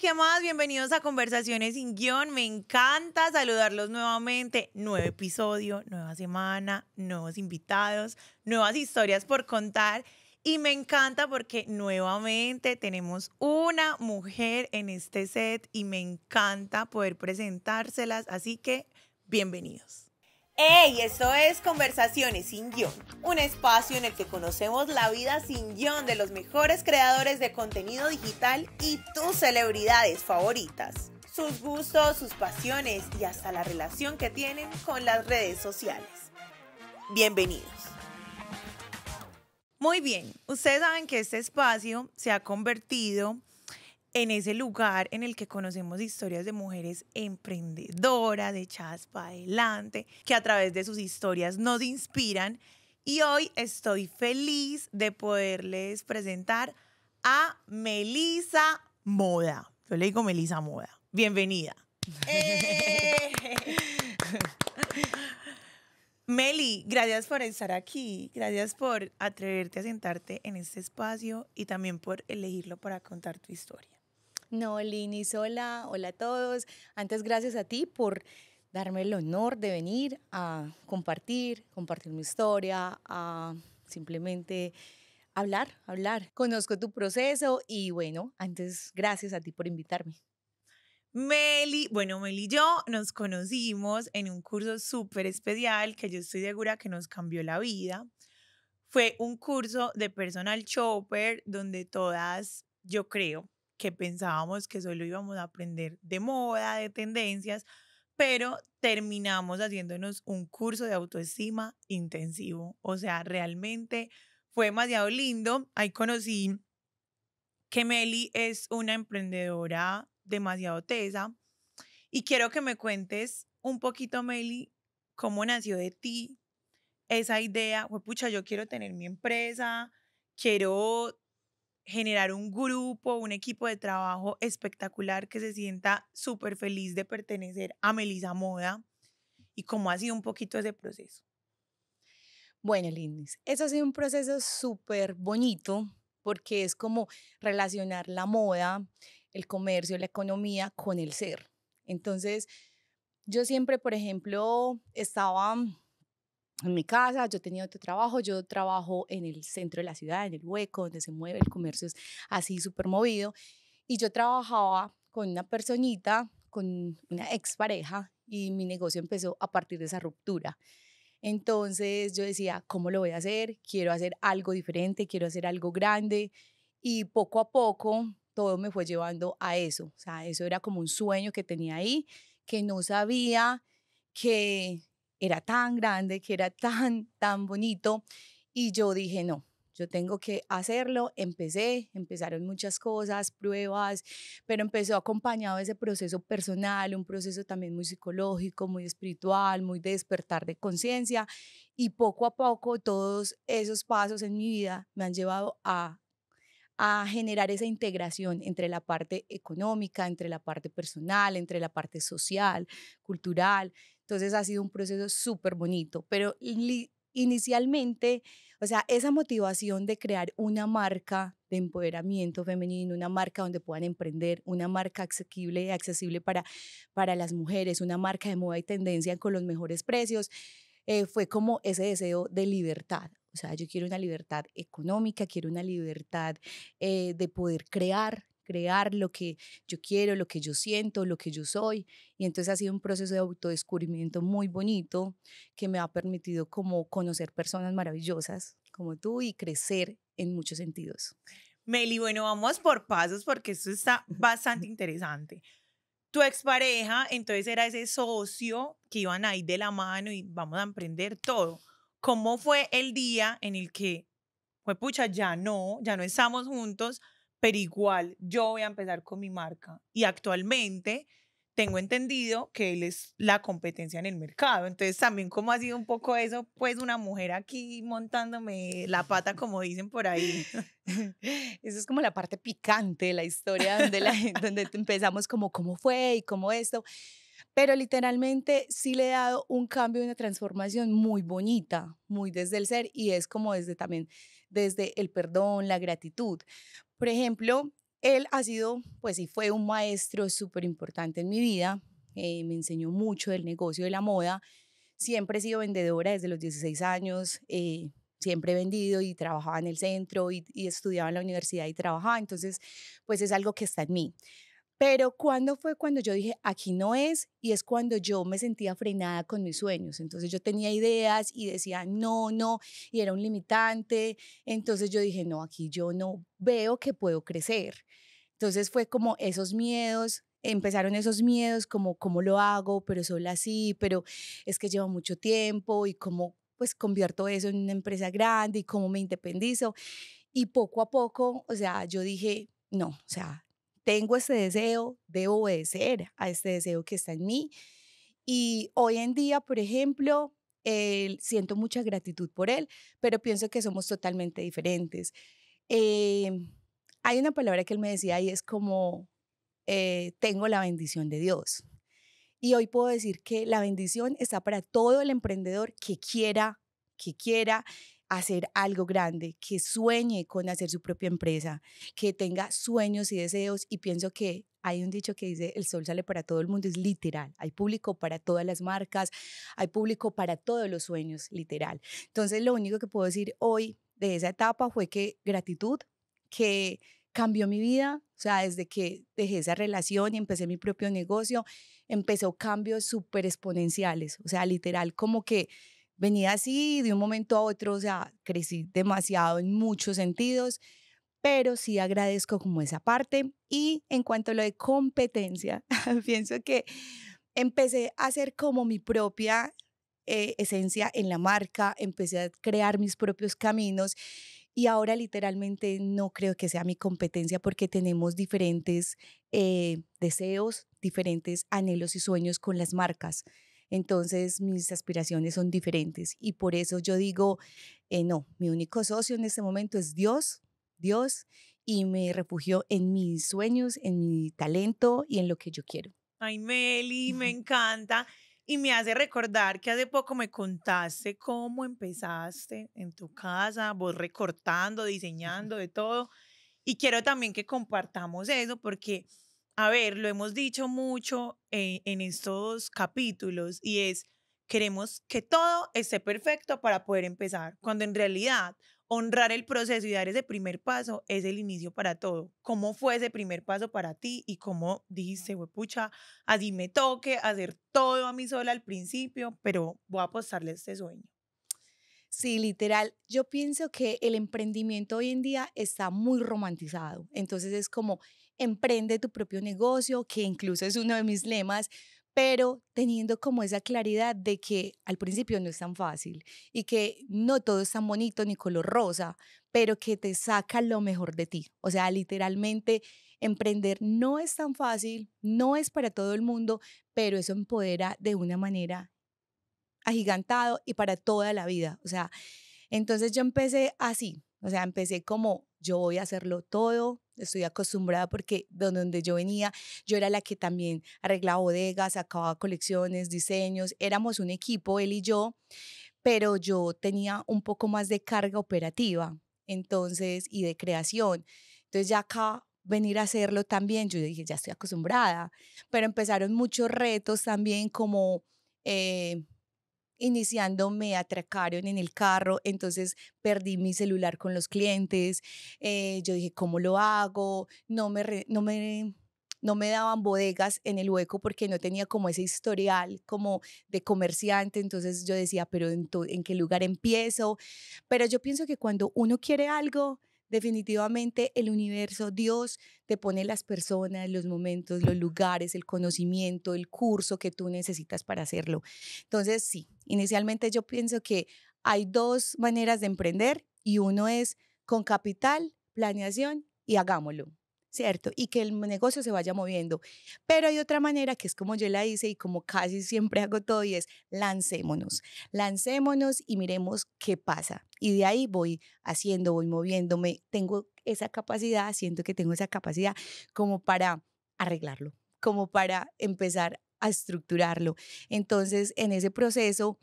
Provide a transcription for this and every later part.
¿qué más? Bienvenidos a Conversaciones sin guión. Me encanta saludarlos nuevamente. Nuevo episodio, nueva semana, nuevos invitados, nuevas historias por contar. Y me encanta porque nuevamente tenemos una mujer en este set y me encanta poder presentárselas. Así que, bienvenidos. ¡Ey! Eso es Conversaciones sin guión, un espacio en el que conocemos la vida sin guión de los mejores creadores de contenido digital y tus celebridades favoritas, sus gustos, sus pasiones y hasta la relación que tienen con las redes sociales. Bienvenidos. Muy bien, ustedes saben que este espacio se ha convertido en ese lugar en el que conocemos historias de mujeres emprendedoras, echadas para adelante, que a través de sus historias nos inspiran. Y hoy estoy feliz de poderles presentar a Melisa Moda. Yo le digo Melisa Moda. Bienvenida. Eh. Meli, gracias por estar aquí, gracias por atreverte a sentarte en este espacio y también por elegirlo para contar tu historia. No, Lini, hola, hola a todos. Antes, gracias a ti por darme el honor de venir a compartir, compartir mi historia, a simplemente hablar, hablar. Conozco tu proceso y bueno, antes, gracias a ti por invitarme. Meli, bueno, Meli y yo nos conocimos en un curso súper especial que yo estoy segura que nos cambió la vida. Fue un curso de personal shopper donde todas, yo creo, que pensábamos que solo íbamos a aprender de moda, de tendencias, pero terminamos haciéndonos un curso de autoestima intensivo. O sea, realmente fue demasiado lindo. Ahí conocí que Meli es una emprendedora demasiado tesa. Y quiero que me cuentes un poquito, Meli, cómo nació de ti esa idea. Fue, pucha, yo quiero tener mi empresa, quiero generar un grupo, un equipo de trabajo espectacular que se sienta súper feliz de pertenecer a Melisa Moda y cómo ha sido un poquito ese proceso. Bueno, Lindis, eso ha sido un proceso súper bonito porque es como relacionar la moda, el comercio, la economía con el ser. Entonces, yo siempre, por ejemplo, estaba en mi casa, yo tenía otro trabajo, yo trabajo en el centro de la ciudad, en el hueco, donde se mueve el comercio, es así súper movido. Y yo trabajaba con una personita, con una expareja, y mi negocio empezó a partir de esa ruptura. Entonces yo decía, ¿cómo lo voy a hacer? Quiero hacer algo diferente, quiero hacer algo grande. Y poco a poco todo me fue llevando a eso. O sea, eso era como un sueño que tenía ahí, que no sabía que era tan grande, que era tan, tan bonito. Y yo dije, no, yo tengo que hacerlo. Empecé, empezaron muchas cosas, pruebas, pero empezó acompañado de ese proceso personal, un proceso también muy psicológico, muy espiritual, muy de despertar de conciencia. Y poco a poco todos esos pasos en mi vida me han llevado a a generar esa integración entre la parte económica, entre la parte personal, entre la parte social, cultural, entonces ha sido un proceso súper bonito, pero inicialmente, o sea, esa motivación de crear una marca de empoderamiento femenino, una marca donde puedan emprender, una marca asequible, accesible para, para las mujeres, una marca de moda y tendencia con los mejores precios, eh, fue como ese deseo de libertad. O sea, yo quiero una libertad económica, quiero una libertad eh, de poder crear, crear lo que yo quiero, lo que yo siento, lo que yo soy. Y entonces ha sido un proceso de autodescubrimiento muy bonito que me ha permitido como conocer personas maravillosas como tú y crecer en muchos sentidos. Meli, bueno, vamos por pasos porque esto está bastante interesante. Tu expareja entonces era ese socio que iban a ir de la mano y vamos a emprender todo. ¿Cómo fue el día en el que, fue pucha, ya no, ya no estamos juntos, pero igual yo voy a empezar con mi marca. Y actualmente tengo entendido que él es la competencia en el mercado. Entonces también como ha sido un poco eso, pues una mujer aquí montándome la pata, como dicen por ahí. Eso es como la parte picante de la historia, donde, la, donde empezamos como cómo fue y cómo esto. Pero literalmente sí le he dado un cambio, y una transformación muy bonita, muy desde el ser y es como desde también, desde el perdón, la gratitud. Por ejemplo, él ha sido, pues sí, fue un maestro súper importante en mi vida, eh, me enseñó mucho del negocio de la moda, siempre he sido vendedora desde los 16 años, eh, siempre he vendido y trabajaba en el centro y, y estudiaba en la universidad y trabajaba, entonces pues es algo que está en mí. Pero cuando fue cuando yo dije, aquí no es, y es cuando yo me sentía frenada con mis sueños. Entonces yo tenía ideas y decía, no, no, y era un limitante. Entonces yo dije, no, aquí yo no veo que puedo crecer. Entonces fue como esos miedos, empezaron esos miedos como, ¿cómo lo hago? Pero solo así, pero es que lleva mucho tiempo y cómo pues convierto eso en una empresa grande y cómo me independizo. Y poco a poco, o sea, yo dije, no, o sea, tengo ese deseo, de obedecer a este deseo que está en mí. Y hoy en día, por ejemplo, siento mucha gratitud por él, pero pienso que somos totalmente diferentes. Em, hay una palabra que él me decía y es como, eh, tengo la bendición de Dios. Y hoy puedo decir que la bendición está para todo el emprendedor que quiera, que quiera hacer algo grande, que sueñe con hacer su propia empresa, que tenga sueños y deseos y pienso que hay un dicho que dice, el sol sale para todo el mundo, es literal. Hay público para todas las marcas, hay público para todos los sueños, literal. Entonces, lo único que puedo decir hoy de esa etapa fue que gratitud, que cambió mi vida, o sea, desde que dejé esa relación y empecé mi propio negocio, empezó cambios súper exponenciales, o sea, literal, como que venía así de un momento a otro, o sea, crecí demasiado en muchos sentidos, pero sí agradezco como esa parte. Y en cuanto a lo de competencia, pienso que empecé a hacer como mi propia eh, esencia en la marca, empecé a crear mis propios caminos y ahora literalmente no creo que sea mi competencia porque tenemos diferentes eh, deseos, diferentes anhelos y sueños con las marcas. Entonces mis aspiraciones son diferentes y por eso yo digo, eh, no, mi único socio en este momento es Dios, Dios, y me refugio en mis sueños, en mi talento y en lo que yo quiero. Ay, Meli, me encanta. Y me hace recordar que hace poco me contaste cómo empezaste en tu casa, vos recortando, diseñando, de todo. Y quiero también que compartamos eso porque a ver, lo hemos dicho mucho en, estos capítulos y es, queremos que todo esté perfecto para poder empezar, cuando en realidad honrar el proceso y dar ese primer paso es el inicio para todo. ¿Cómo fue ese primer paso para ti y cómo dijiste, pucha, así me toque hacer todo a mí sola al principio, pero voy a apostarle este sueño? Sí, literal. Yo pienso que el emprendimiento hoy en día está muy romantizado. Entonces es como emprende tu propio negocio, que incluso es uno de mis lemas, pero teniendo como esa claridad de que al principio no es tan fácil y que no todo es tan bonito ni color rosa, pero que te saca lo mejor de ti. O sea, literalmente emprender no es tan fácil, no es para todo el mundo, pero eso empodera de una manera agigantado y para toda la vida. O sea, entonces yo empecé así, o sea, empecé como yo voy a hacerlo todo, estoy acostumbrada porque donde yo venía, yo era la que también arreglaba bodegas, sacaba colecciones, diseños, éramos un equipo, él y yo, pero yo tenía un poco más de carga operativa, entonces, y de creación. Entonces ya acá venir a hacerlo también, yo dije, ya estoy acostumbrada, pero empezaron muchos retos también como... Eh, iniciando me atracaron en el carro, entonces perdí mi celular con los clientes, eh, yo dije, ¿cómo lo hago? No me... no me no me daban bodegas en el hueco porque no tenía como ese historial como de comerciante, entonces yo decía, pero en, en, qué lugar empiezo. Pero yo pienso que cuando uno quiere algo, definitivamente el universo, Dios te pone las personas, los momentos, los lugares, el conocimiento, el curso que tú necesitas para hacerlo. Entonces, sí, inicialmente yo pienso que hay dos maneras de emprender y uno es con capital, planeación y hagámoslo. ¿cierto? Y que el negocio se vaya moviendo. Pero hay otra manera que es como yo la hice y como casi siempre hago todo y es lancémonos, lancémonos y miremos qué pasa. Y de ahí voy haciendo, voy moviéndome, tengo esa capacidad, siento que tengo esa capacidad como para arreglarlo, como para empezar a estructurarlo. Entonces, en ese proceso,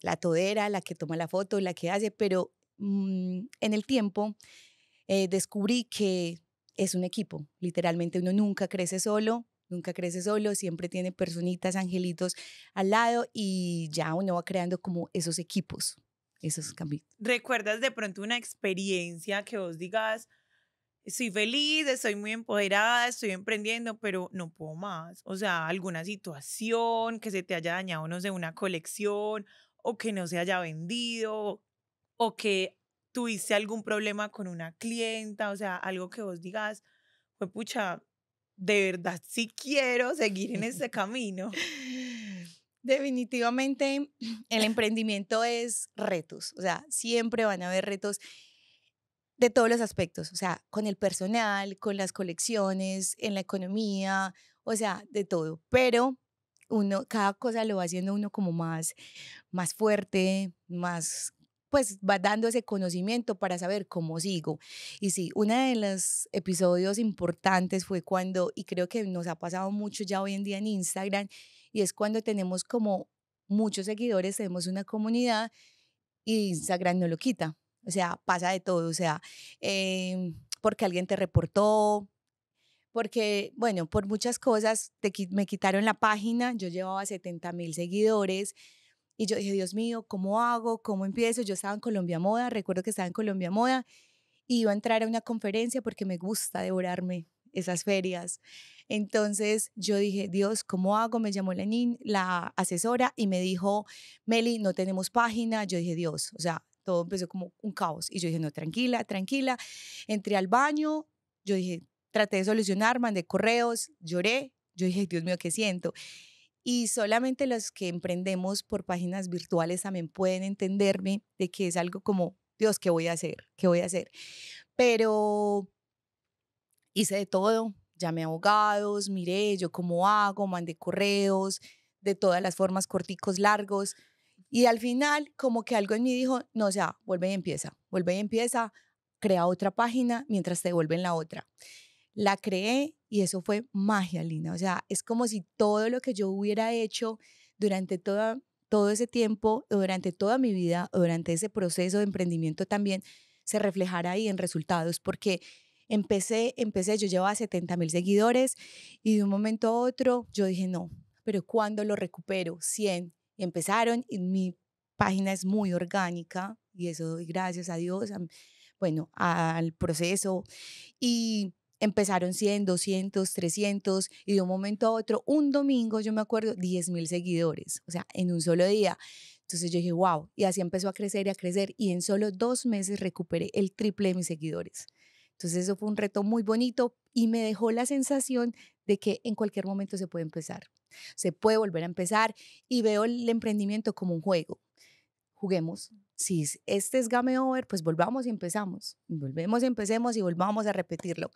la todera, la que toma la foto, la que hace, pero mm, en el tiempo eh, descubrí que es un equipo. Literalmente uno nunca crece solo, nunca crece solo, siempre tiene personitas, angelitos al lado y ya uno va creando como esos equipos, esos cambios. ¿Recuerdas de pronto una experiencia que vos digas, soy feliz, estoy muy empoderada, estoy emprendiendo, pero no puedo más? O sea, alguna situación que se te haya dañado, no sé, una colección o que no se haya vendido o que tuviste algún problema con una clienta, o sea, algo que vos digas, fue pucha, de verdad sí quiero seguir en ese camino. Definitivamente el emprendimiento es retos, o sea, siempre van a haber retos de todos los aspectos, o sea, con el personal, con las colecciones, en la economía, o sea, de todo, pero uno cada cosa lo va haciendo uno como más más fuerte, más pues va dando ese conocimiento para saber cómo sigo. Y sí, uno de los episodios importantes fue cuando, y creo que nos ha pasado mucho ya hoy en día en Instagram, y es cuando tenemos como muchos seguidores, tenemos una comunidad y Instagram no lo quita. O sea, pasa de todo, o sea, em, porque alguien te reportó, porque, bueno, por muchas cosas me quitaron la página, yo llevaba 70 mil seguidores y yo dije, Dios mío, ¿cómo hago? ¿Cómo empiezo? Yo estaba en Colombia Moda, recuerdo que estaba en Colombia Moda y iba a entrar a una conferencia porque me gusta devorarme esas ferias. Entonces yo dije, Dios, ¿cómo hago? Me llamó la asesora, y me dijo, Meli, no tenemos página. Yo dije, Dios, o sea, todo empezó como un caos. Y yo dije, no, tranquila, tranquila. Entré al baño, yo dije, traté de solucionar, mandé correos, lloré. Yo dije, Dios mío, ¿qué siento? Y solamente los que emprendemos por páginas virtuales también pueden entenderme de que es algo como, Dios, ¿qué voy a hacer? ¿Qué voy a hacer? Pero hice de todo, llamé a abogados, miré yo cómo hago, mandé correos, de todas las formas, corticos, largos. Y al final, como que algo en mí dijo, no, o sea, vuelve y empieza, vuelve y empieza, crea otra página mientras te devuelven la otra. La creé, y eso fue magia, Lina. O sea, es como si todo lo que yo hubiera hecho durante toda, todo ese tiempo, durante toda mi vida, durante ese proceso de emprendimiento también, se reflejara ahí en resultados, porque empecé, empecé, yo llevaba 70 mil seguidores y de un momento a otro yo dije, no, pero ¿cuándo lo recupero? 100. empezaron y mi página es muy orgánica y eso doy gracias a Dios, bueno, al proceso. Y empezaron 100, 200, 300 y de un momento a otro, un domingo, yo me acuerdo, 10 mil seguidores, o sea, en un solo día. Entonces yo dije, wow, y así empezó a crecer y a crecer y en solo dos meses recuperé el triple de mis seguidores. Entonces eso fue un reto muy bonito y me dejó la sensación de que en cualquier momento se puede empezar, se puede volver a empezar y veo el emprendimiento como un juego. Juguemos, si este es game over, pues volvamos y empezamos. Volvemos, y empecemos y volvamos a repetirlo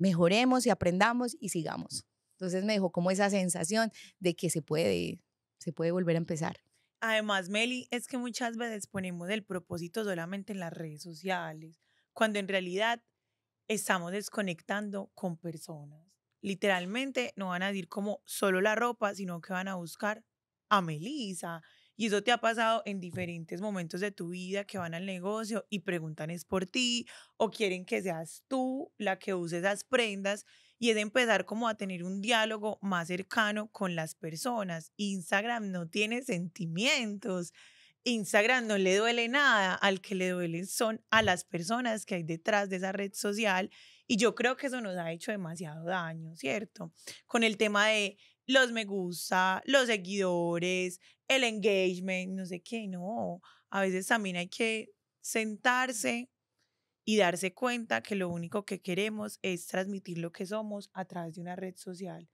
mejoremos y aprendamos y sigamos. Entonces me dejó como esa sensación de que se puede, se puede volver a empezar. Además, Meli, es que muchas veces ponemos el propósito solamente en las redes sociales, cuando en realidad estamos desconectando con personas. Literalmente no van a decir como solo la ropa, sino que van a buscar a Melisa y eso te ha pasado en diferentes momentos de tu vida que van al negocio y preguntan es por ti o quieren que seas tú la que uses esas prendas y es empezar como a tener un diálogo más cercano con las personas. Instagram no tiene sentimientos. Instagram no le duele nada, al que le duele son a las personas que hay detrás de esa red social y yo creo que eso nos ha hecho demasiado daño, ¿cierto? Con el tema de los me gusta, los seguidores, el engagement, no sé qué, no. A veces también hay que sentarse y darse cuenta que lo único que queremos es transmitir lo que somos a través de una red social.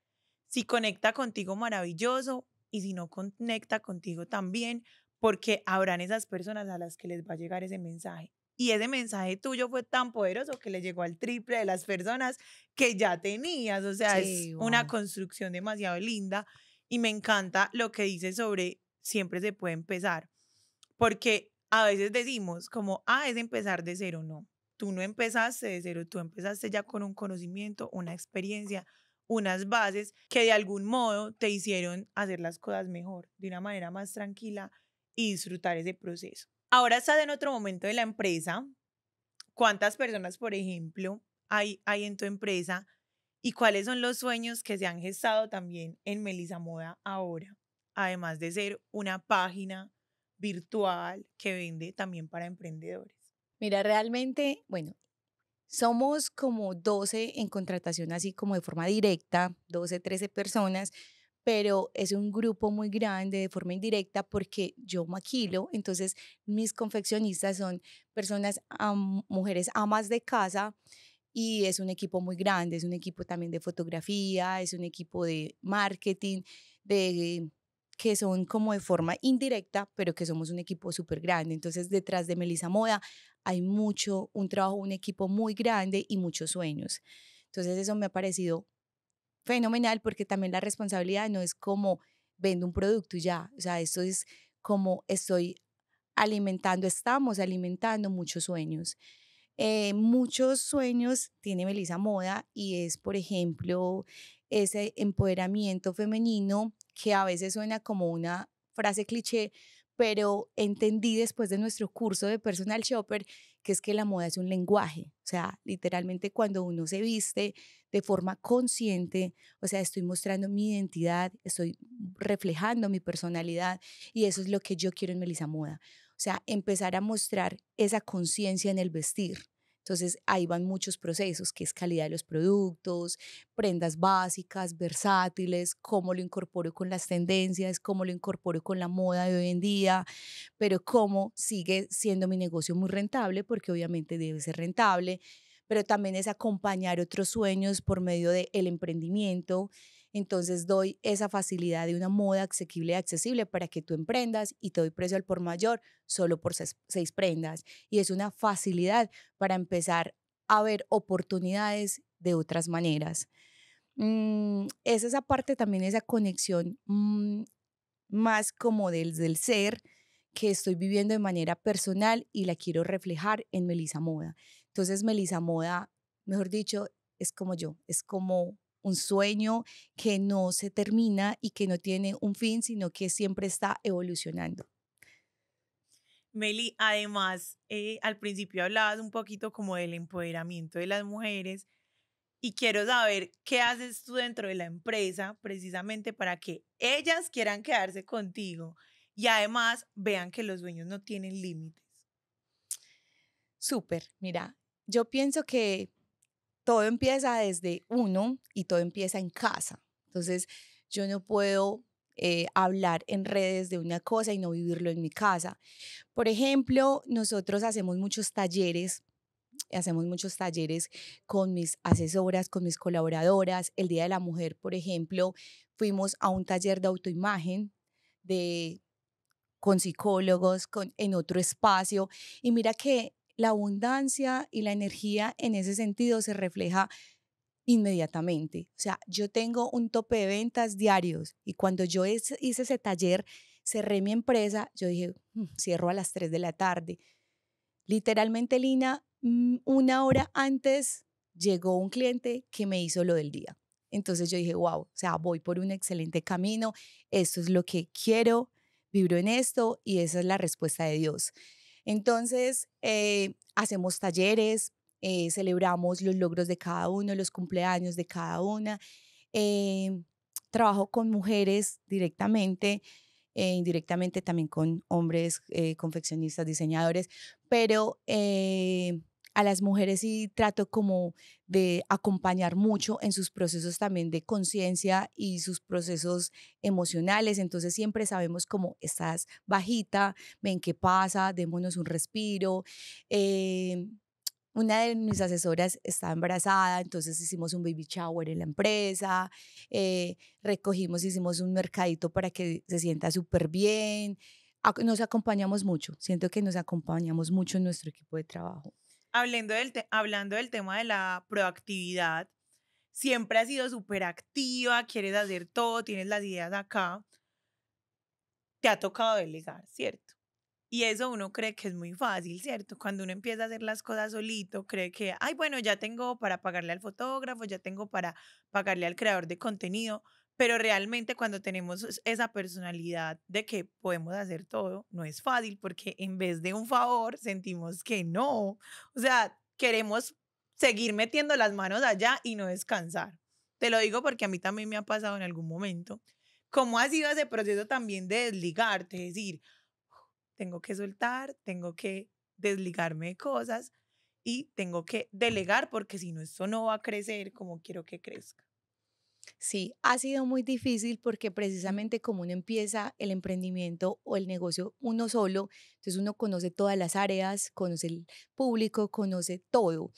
Si conecta contigo, maravilloso, y si no conecta contigo también, porque habrán esas personas a las que les va a llegar ese mensaje y ese mensaje tuyo fue tan poderoso que le llegó al triple de las personas que ya tenías. O sea, es una construcción demasiado linda. Y me encanta lo que dices sobre siempre se puede empezar. Porque a veces decimos como, ah, es empezar de cero. No, tú no empezaste de cero, tú empezaste ya con un conocimiento, una experiencia, unas bases que de algún modo te hicieron hacer las cosas mejor, de una manera más tranquila y disfrutar ese proceso. Ahora está en otro momento de la empresa. ¿Cuántas personas, por ejemplo, hay, hay en tu empresa? ¿Y cuáles son los sueños que se han gestado también en Melisa Moda ahora? Además de ser una página virtual que vende también para emprendedores. Mira, realmente, bueno, somos como 12 en contratación, así como de forma directa, 12, 13 personas, pero es un grupo muy grande de forma indirecta porque yo maquilo, entonces mis confeccionistas son personas, mujeres amas de casa y es un equipo muy grande, es un equipo también de fotografía, es un equipo de marketing, de que son como de forma indirecta, pero que somos un equipo súper grande. Entonces, detrás de Melissa Moda hay mucho, un trabajo, un equipo muy grande y muchos sueños. Entonces, eso me ha parecido fenomenal porque también la responsabilidad no es como vendo un producto y ya, o sea, esto es como estoy alimentando, estamos alimentando muchos sueños. Eh, muchos sueños tiene Melissa Moda y es, por ejemplo, ese empoderamiento femenino que a veces suena como una frase cliché, pero entendí después de nuestro curso de personal shopper que es que la moda es un lenguaje, o sea, literalmente cuando uno se viste de forma consciente, o sea, estoy mostrando mi identidad, estoy reflejando mi personalidad y eso es lo que yo quiero en Melisa Moda. O sea, empezar a mostrar esa conciencia en el vestir. Entonces ahí van muchos procesos, que es calidad de los productos, prendas básicas, versátiles, cómo lo incorporo con las tendencias, cómo lo incorporo con la moda de hoy en día, pero cómo sigue siendo mi negocio muy rentable, porque obviamente debe ser rentable, pero también es acompañar otros sueños por medio del el emprendimiento. Entonces doy esa facilidad de una moda asequible y accesible para que tú emprendas y te doy precio al por mayor solo por seis, prendas. Y es una facilidad para empezar a ver oportunidades de otras maneras. esa mm, es esa parte también, esa conexión mm, más como del, del ser que estoy viviendo de manera personal y la quiero reflejar en Melisa Moda. Entonces, Melisa Moda, mejor dicho, es como yo, es como un sueño que no se termina y que no tiene un fin, sino que siempre está evolucionando. Meli, además, eh, al principio hablabas un poquito como del empoderamiento de las mujeres y quiero saber qué haces tú dentro de la empresa precisamente para que ellas quieran quedarse contigo y además vean que los dueños no tienen límites. Súper, mira, yo pienso que todo empieza desde uno y todo empieza en casa. Entonces, yo no puedo eh, hablar en redes de una cosa y no vivirlo en mi casa. Por ejemplo, nosotros hacemos muchos talleres hacemos muchos talleres con mis asesoras, con mis colaboradoras. El Día de la Mujer, por ejemplo, fuimos a un taller de autoimagen de con psicólogos, con, en otro espacio. Y mira que la abundancia y la energía en ese sentido se refleja inmediatamente. O sea, yo tengo un tope de ventas diarios y cuando yo hice ese taller, cerré mi empresa, yo dije, mm, cierro a las 3 de la tarde. Literalmente, Lina, mm, una hora antes llegó un cliente que me hizo lo del día. Entonces yo dije, wow, o sea, voy por un excelente camino, esto es lo que quiero, vibro en esto y esa es la respuesta de Dios. Entonces, eh, hacemos talleres, eh, celebramos los logros de cada uno, los cumpleaños de cada una. Em, trabajo con mujeres directamente, eh, indirectamente también con hombres, confeccionistas, diseñadores, pero a las mujeres sí trato como de acompañar mucho en sus procesos también de conciencia y sus procesos emocionales. Entonces siempre sabemos cómo estás bajita, ven qué pasa, démonos un respiro. Eh, una de mis asesoras está embarazada, entonces hicimos un baby shower en la empresa, eh, recogimos, hicimos un mercadito para que se sienta súper bien. Nos acompañamos mucho, siento que nos acompañamos mucho en nuestro equipo de trabajo hablando del, hablando del tema de la proactividad, siempre ha sido súper activa, quieres hacer todo, tienes las ideas acá, te ha tocado delegar, ¿cierto? Y eso uno cree que es muy fácil, ¿cierto? Cuando uno empieza a hacer las cosas solito, cree que, ay, bueno, ya tengo para pagarle al fotógrafo, ya tengo para pagarle al creador de contenido, pero realmente cuando tenemos esa personalidad de que podemos hacer todo, no es fácil porque en vez de un favor sentimos que no. O sea, queremos seguir metiendo las manos allá y no descansar. Te lo digo porque a mí también me ha pasado en algún momento. ¿Cómo ha sido ese proceso también de desligarte? Es decir, tengo que soltar, tengo que desligarme de cosas y tengo que delegar porque si no, esto no va a crecer como quiero que crezca. Sí, ha sido muy difícil porque precisamente como uno empieza el emprendimiento o el negocio uno solo, entonces uno conoce todas las áreas, conoce el público, conoce todo.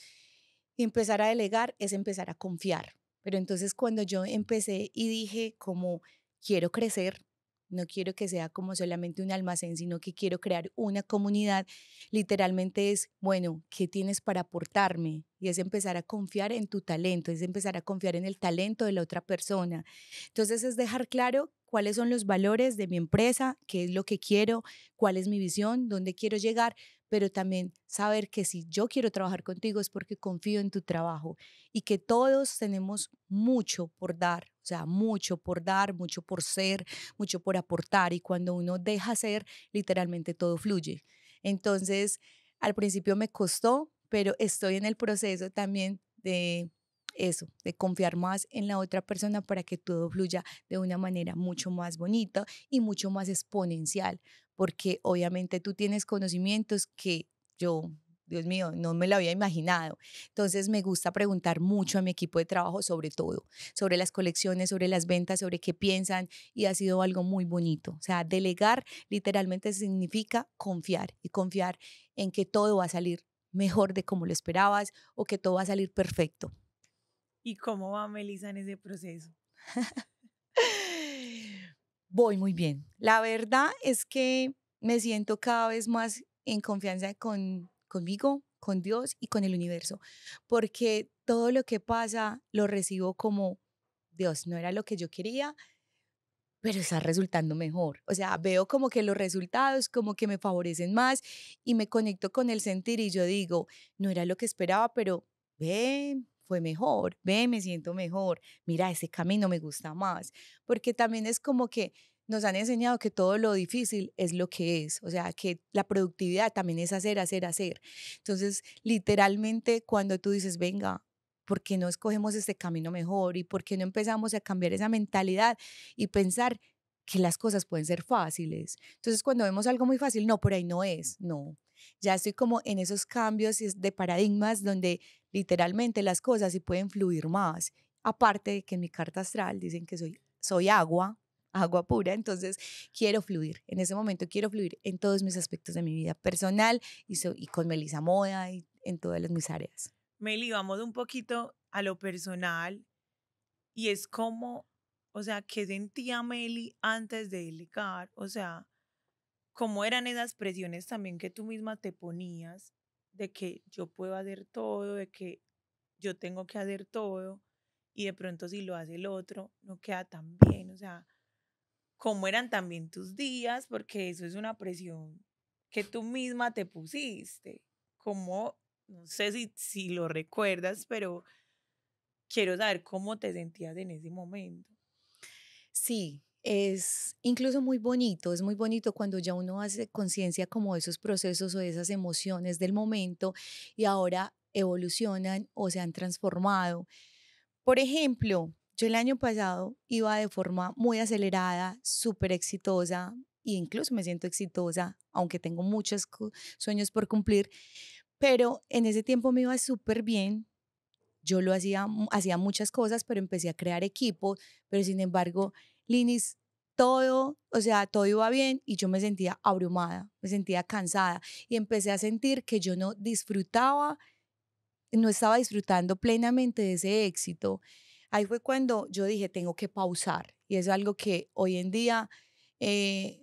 Y empezar a delegar es empezar a confiar. Pero entonces cuando yo empecé y dije como quiero crecer, no quiero que sea como solamente un almacén, sino que quiero crear una comunidad. Literalmente es, bueno, ¿qué tienes para aportarme? Y es empezar a confiar en tu talento, es empezar a confiar en el talento de la otra persona. Entonces es dejar claro cuáles son los valores de mi empresa, qué es lo que quiero, cuál es mi visión, dónde quiero llegar, pero también saber que si yo quiero trabajar contigo es porque confío en tu trabajo y que todos tenemos mucho por dar, o sea, mucho por dar, mucho por ser, mucho por aportar y cuando uno deja ser, literalmente todo fluye. Entonces, al principio me costó, pero estoy en el proceso también de eso, de confiar más en la otra persona para que todo fluya de una manera mucho más bonita y mucho más exponencial, porque obviamente tú tienes conocimientos que yo Dios mío, no me lo había imaginado. Entonces me gusta preguntar mucho a mi equipo de trabajo sobre todo, sobre las colecciones, sobre las ventas, sobre qué piensan y ha sido algo muy bonito. O sea, delegar literalmente significa confiar y confiar en que todo va a salir mejor de como lo esperabas o que todo va a salir perfecto. ¿Y cómo va Melissa en ese proceso? voy muy bien. La verdad es que me siento cada vez más en confianza conmigo, con Dios y con el universo, porque todo lo que pasa lo recibo como, Dios, no era lo que yo quería, pero está resultando mejor. O sea, veo como que los resultados como que me favorecen más y me conecto con el sentir y yo digo, no era lo que esperaba, pero ve, fue mejor, ve, me siento mejor, mira, ese camino me gusta más, porque también es como que nos han enseñado que todo lo difícil es lo que es, o sea, que la productividad también es hacer, hacer, hacer. Entonces, literalmente, cuando tú dices, venga, ¿por qué no escogemos este camino mejor? ¿Y por qué no empezamos a cambiar esa mentalidad y pensar que las cosas pueden ser fáciles. Entonces, cuando vemos algo muy fácil, no, por ahí no es, no. Ya estoy como en esos cambios de paradigmas donde literalmente las cosas sí pueden fluir más. Aparte de que en mi carta astral dicen que soy, soy agua, agua pura, entonces quiero fluir. En ese momento quiero fluir en todos mis aspectos de mi vida personal y, y con Melisa Moda y en todas mis áreas. Meli, vamos un poquito a lo personal y es como o sea, ¿qué sentía Meli antes de delegar? O sea, ¿cómo eran esas presiones también que tú misma te ponías de que yo puedo hacer todo, de que yo tengo que hacer todo y de pronto si lo hace el otro no queda tan bien? O sea, ¿cómo eran también tus días? Porque eso es una presión que tú misma te pusiste. ¿Cómo? No sé si, si lo recuerdas, pero quiero saber cómo te sentías en ese momento. Sí, es incluso muy bonito, es muy bonito cuando ya uno hace conciencia como de esos procesos o de esas emociones del momento y ahora evolucionan o se han transformado. Por ejemplo, yo el año pasado iba de forma muy acelerada, súper exitosa, e incluso me siento exitosa, aunque tengo muchos sueños por cumplir, pero en ese tiempo me iba súper bien, yo lo hacía, hacía muchas cosas, pero empecé a crear equipos, pero sin embargo, Linis, todo, o sea, todo iba bien y yo me sentía abrumada, me sentía cansada y empecé a sentir que yo no disfrutaba, no estaba disfrutando plenamente de ese éxito. Ahí fue cuando yo dije, tengo que pausar y es algo que hoy en día eh,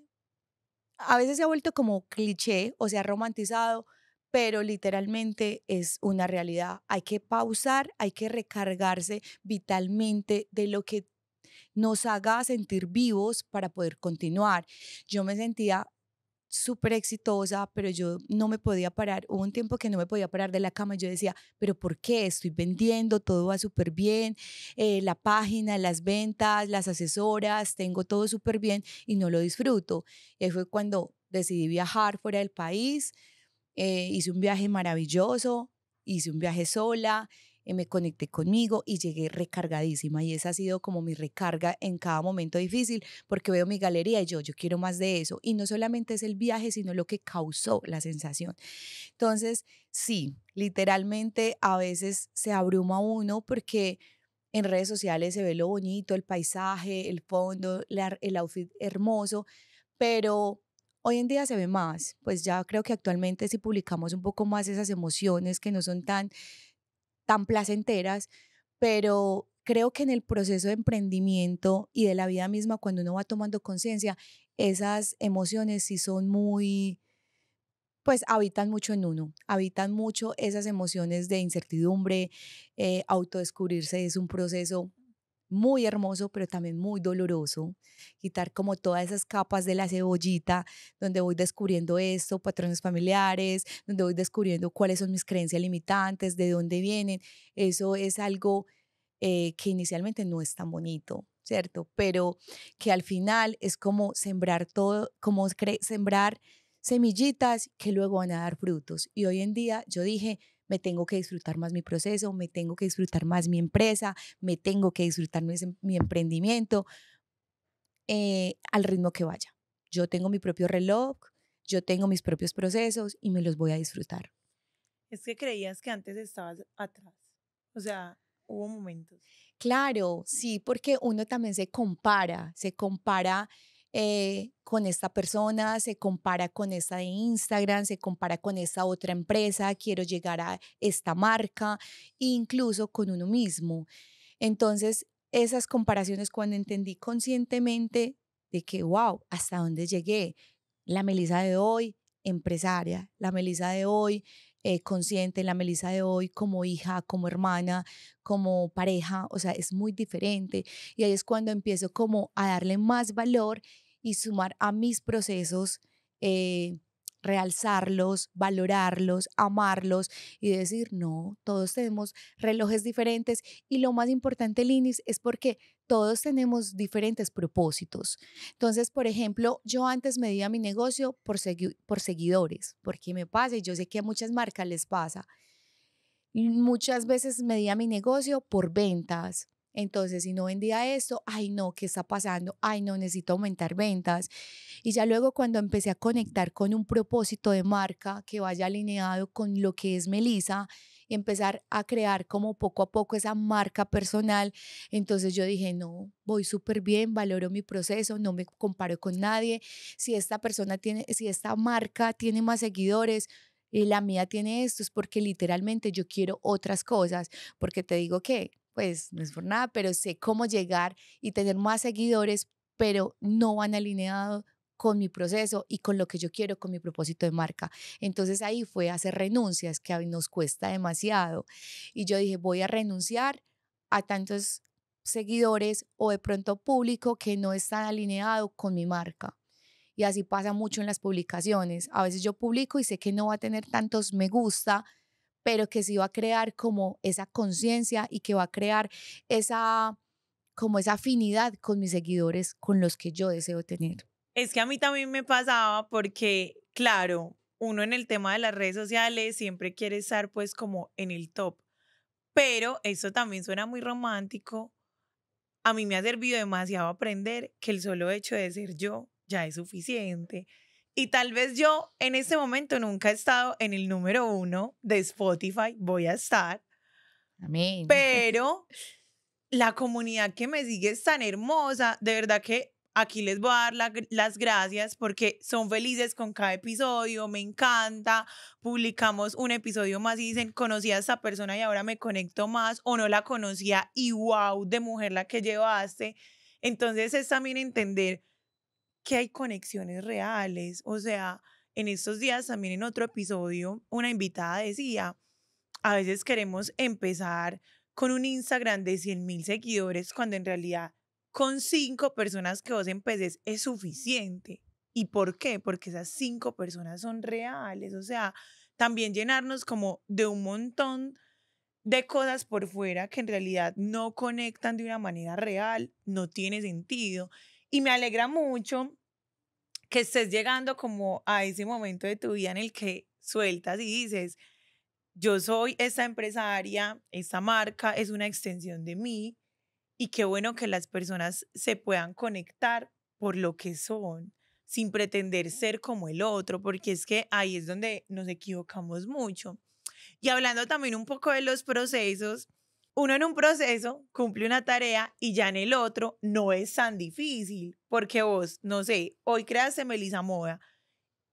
a veces se ha vuelto como cliché o se ha romantizado, pero literalmente es una realidad. Hay que pausar, hay que recargarse vitalmente de lo que nos haga sentir vivos para poder continuar. Yo me sentía súper exitosa, pero yo no me podía parar. Hubo un tiempo que no me podía parar de la cama. Yo decía, pero ¿por qué? Estoy vendiendo, todo va súper bien, eh, la página, las ventas, las asesoras, tengo todo súper bien y no lo disfruto. Y fue cuando decidí viajar fuera del país, eh, hice un viaje maravilloso, hice un viaje sola, eh, me conecté conmigo y llegué recargadísima y esa ha sido como mi recarga en cada momento difícil porque veo mi galería y yo, yo quiero más de eso. Y no solamente es el viaje, sino lo que causó la sensación. Entonces, sí, literalmente a veces se abruma uno porque... En redes sociales se ve lo bonito, el paisaje, el fondo, el outfit hermoso, pero Hoy en día se ve más, pues ya creo que actualmente si publicamos un poco más esas emociones que no son tan, tan placenteras, pero creo que en el proceso de emprendimiento y de la vida misma, cuando uno va tomando conciencia, esas emociones sí son muy, pues habitan mucho en uno, habitan mucho esas emociones de incertidumbre, eh, autodescubrirse es un proceso muy hermoso, pero también muy doloroso. Quitar como todas esas capas de la cebollita, donde voy descubriendo esto, patrones familiares, donde voy descubriendo cuáles son mis creencias limitantes, de dónde vienen. Eso es algo eh, que inicialmente no es tan bonito, ¿cierto? Pero que al final es como sembrar todo, como sembrar semillitas que luego van a dar frutos. Y hoy en día yo dije, me tengo que disfrutar más mi proceso, me tengo que disfrutar más mi empresa, me tengo que disfrutar mi, emprendimiento, eh, al ritmo que vaya. Yo tengo mi propio reloj, yo tengo mis propios procesos y me los voy a disfrutar. Es que creías que antes estabas atrás, o sea, hubo momentos. Claro, sí, porque uno también se compara, se compara eh, con esta persona, se compara con esta de Instagram, se compara con esta otra empresa, quiero llegar a esta marca, incluso con uno mismo. Entonces, esas comparaciones cuando entendí conscientemente de que, wow, hasta dónde llegué, la Melisa de hoy, empresaria, la Melisa de hoy, eh, consciente, la Melisa de hoy como hija, como hermana, como pareja, o sea, es muy diferente. Y ahí es cuando empiezo como a darle más valor y sumar a mis procesos, eh, realzarlos, valorarlos, amarlos y decir, no, todos tenemos relojes diferentes y lo más importante, Linis, es porque todos tenemos diferentes propósitos. Entonces, por ejemplo, yo antes medía mi negocio por, por seguidores, porque me pasa y yo sé que a muchas marcas les pasa. Muchas veces medía mi negocio por ventas, entonces, si no vendía esto, ay no, ¿qué está pasando? Ay no, necesito aumentar ventas. Y ya luego cuando empecé a conectar con un propósito de marca que vaya alineado con lo que es Melisa, y empezar a crear como poco a poco esa marca personal, entonces yo dije, no, voy súper bien, valoro mi proceso, no me comparo con nadie. Si esta persona tiene, si esta marca tiene más seguidores, y eh, la mía tiene esto, es porque literalmente yo quiero otras cosas, porque te digo que pues no es por nada, pero sé cómo llegar y tener más seguidores, pero no van alineados con mi proceso y con lo que yo quiero, con mi propósito de marca. Entonces ahí fue hacer renuncias que a mí nos cuesta demasiado. Y yo dije, voy a renunciar a tantos seguidores o de pronto público que no están alineados con mi marca. Y así pasa mucho en las publicaciones. A veces yo publico y sé que no va a tener tantos me gusta, pero que sí va a crear como esa conciencia y que va a crear esa como esa afinidad con mis seguidores, con los que yo deseo tener. Es que a mí también me pasaba porque, claro, uno en el tema de las redes sociales siempre quiere estar pues como en el top, pero eso también suena muy romántico. A mí me ha servido demasiado aprender que el solo hecho de ser yo ya es suficiente, y tal vez yo en este momento nunca he estado en el número uno de Spotify, voy a estar. Amén. Pero la comunidad que me sigue es tan hermosa, de verdad que aquí les voy a dar las gracias porque son felices con cada episodio, me encanta, publicamos un episodio más y dicen, conocí a esta persona y ahora me conecto más o no la conocía y wow, de mujer la que llevaste. Entonces es también entender que hay conexiones reales. O sea, en estos días también en otro episodio, una invitada decía, a veces queremos empezar con un Instagram de 100 mil seguidores cuando en realidad con cinco personas que vos empeces es suficiente. ¿Y por qué? Porque esas cinco personas son reales. O sea, también llenarnos como de un montón de cosas por fuera que en realidad no conectan de una manera real, no tiene sentido. Y me alegra mucho que estés llegando como a ese momento de tu vida en el que sueltas y dices, yo soy esta empresaria, esta marca es una extensión de mí y qué bueno que las personas se puedan conectar por lo que son, sin pretender ser como el otro, porque es que ahí es donde nos equivocamos mucho. Y hablando también un poco de los procesos, uno en un proceso cumple una tarea y ya en el otro no es tan difícil, porque vos, no sé, hoy creaste Melisa Moda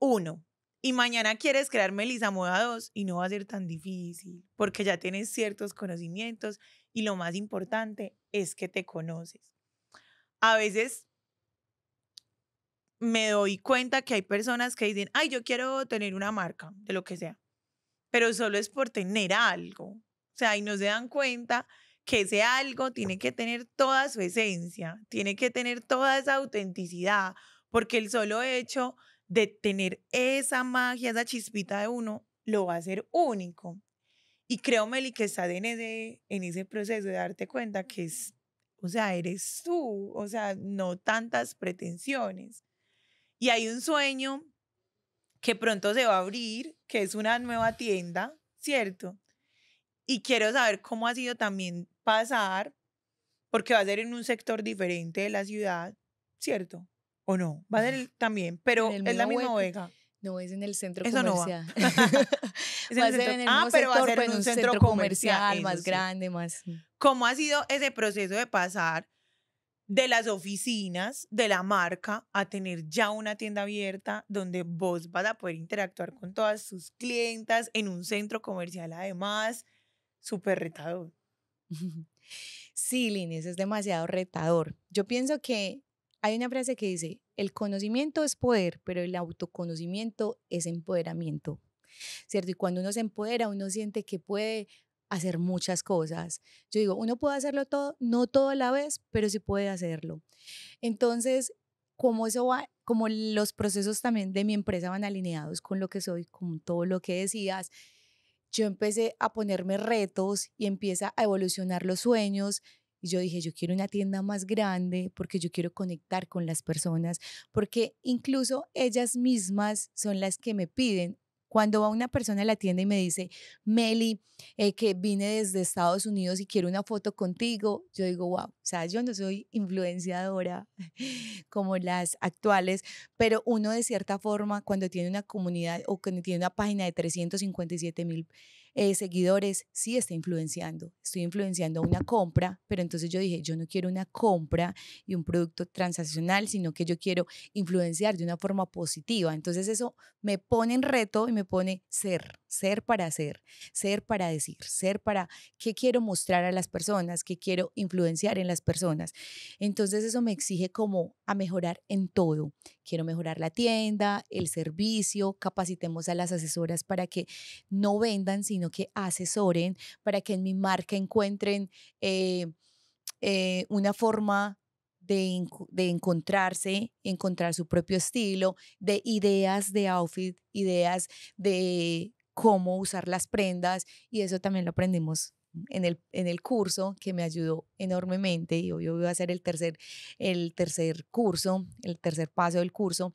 1 y mañana quieres crear Melisa Moda 2 y no va a ser tan difícil, porque ya tienes ciertos conocimientos y lo más importante es que te conoces. A veces me doy cuenta que hay personas que dicen, ay, yo quiero tener una marca, de lo que sea, pero solo es por tener algo, o sea, y no se dan cuenta que ese algo tiene que tener toda su esencia, tiene que tener toda esa autenticidad, porque el solo hecho de tener esa magia, esa chispita de uno, lo va a hacer único. Y creo, Meli, que estás en ese, en ese proceso de darte cuenta que es, o sea, eres tú, o sea, no tantas pretensiones. Y hay un sueño que pronto se va a abrir, que es una nueva tienda, ¿cierto? Y quiero saber cómo ha sido también pasar, porque va a ser en un sector diferente de la ciudad, ¿cierto? ¿O no? Va a ser también, pero es la misma oveja. No, es en el centro Eso No va. en el ah, pero sector, va a ser en un, centro, comercial, más grande, más... Mm. ¿Cómo ha sido ese proceso de pasar de las oficinas de la marca a tener ya una tienda abierta donde vos vas a poder interactuar con todas sus clientas en un centro comercial además? súper retador. Sí, Linis, es demasiado retador. Yo pienso que hay una frase que dice, el conocimiento es poder, pero el autoconocimiento es empoderamiento. ¿Cierto? Y cuando uno se empodera, uno siente que puede hacer muchas cosas. Yo digo, uno puede hacerlo todo, no todo a la vez, pero sí puede hacerlo. Entonces, como eso va, como los procesos también de mi empresa van alineados con lo que soy, con todo lo que decías, yo empecé a ponerme retos y empieza a evolucionar los sueños. Y yo dije, yo quiero una tienda más grande porque yo quiero conectar con las personas, porque incluso ellas mismas son las que me piden, cuando va una persona a la tienda y me dice, Meli, eh, que vine desde Estados Unidos y quiero una foto contigo, yo digo, wow, o sea, yo no soy influenciadora como las actuales, pero uno de cierta forma, cuando tiene una comunidad o cuando tiene una página de 357 mil eh, seguidores, sí está influenciando. Estoy influenciando una compra, pero entonces yo dije, yo no quiero una compra y un producto transaccional, sino que yo quiero influenciar de una forma positiva. Entonces eso me pone en reto y me pone ser ser para hacer, ser para decir, ser para qué quiero mostrar a las personas, qué quiero influenciar en las personas. Entonces eso me exige como a mejorar en todo. Quiero mejorar la tienda, el servicio, capacitemos a las asesoras para que no vendan, sino que asesoren, para que en mi marca encuentren eh, eh, una forma de, de, encontrarse, encontrar su propio estilo, de ideas de outfit, ideas de cómo usar las prendas y eso también lo aprendimos en el, en el curso que me ayudó enormemente y hoy voy a hacer el tercer, el tercer curso, el tercer paso del curso,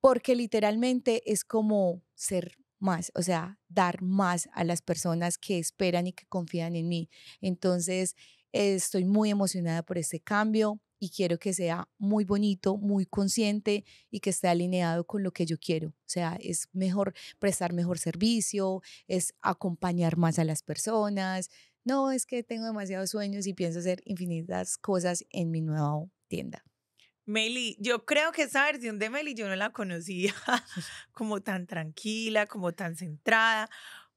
porque literalmente es como ser más, o sea, dar más a las personas que esperan y que confían en mí. Entonces, estoy muy emocionada por este cambio, y quiero que sea muy bonito, muy consciente y que esté alineado con lo que yo quiero. O sea, es mejor prestar mejor servicio, es acompañar más a las personas. No es que tengo demasiados sueños y pienso hacer infinitas cosas en mi nueva tienda. Meli, yo creo que esa versión de Meli yo no la conocía como tan tranquila, como tan centrada,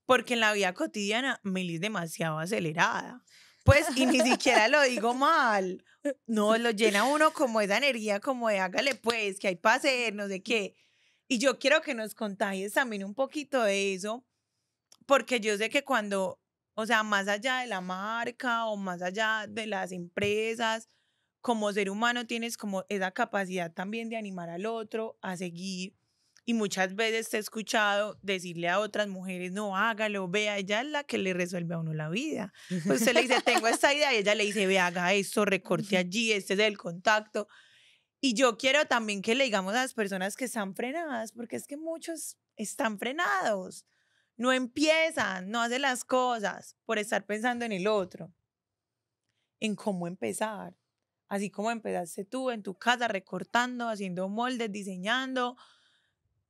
porque en la vida cotidiana Meli es demasiado acelerada. Pues, y ni siquiera lo digo mal. No, lo llena uno como esa energía, como de hágale pues, que hay para hacer, no sé qué. Y yo quiero que nos contagies también un poquito de eso, porque yo sé que cuando, o sea, más allá de la marca o más allá de las empresas, como ser humano tienes como esa capacidad también de animar al otro a seguir y muchas veces he escuchado decirle a otras mujeres, no, hágalo, vea, ella es la que le resuelve a uno la vida. Pues usted le dice, tengo esta idea, y ella le dice, ve, haga esto, recorte allí, este es el contacto. Y yo quiero también que le digamos a las personas que están frenadas, porque es que muchos están frenados, no empiezan, no hacen las cosas por estar pensando en el otro, en cómo empezar así como empezaste tú en tu casa recortando, haciendo moldes, diseñando,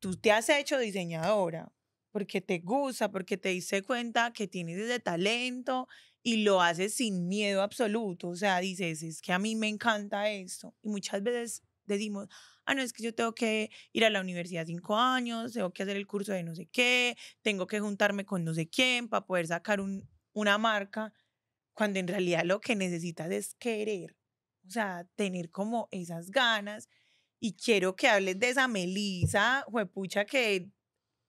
tú te has hecho diseñadora porque te gusta, porque te diste cuenta que tienes ese talento y lo haces sin miedo absoluto. O sea, dices, es que a mí me encanta esto. Y muchas veces decimos, ah, no, es que yo tengo que ir a la universidad cinco años, tengo que hacer el curso de no sé qué, tengo que juntarme con no sé quién para poder sacar una marca, cuando en realidad lo que necesitas es querer, o sea, tener como esas ganas y quiero que hables de esa Melisa, juepucha, que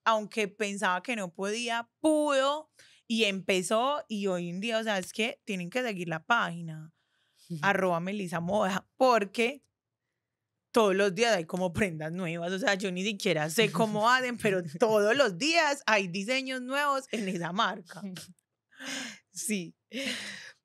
aunque pensaba que no podía, pudo y empezó. Y hoy en día, o sea, es que tienen que seguir la página, arroba Moda, porque todos los días hay como prendas nuevas, o sea, yo ni siquiera sé cómo hacen, pero todos los días hay diseños nuevos en esa marca. Sí.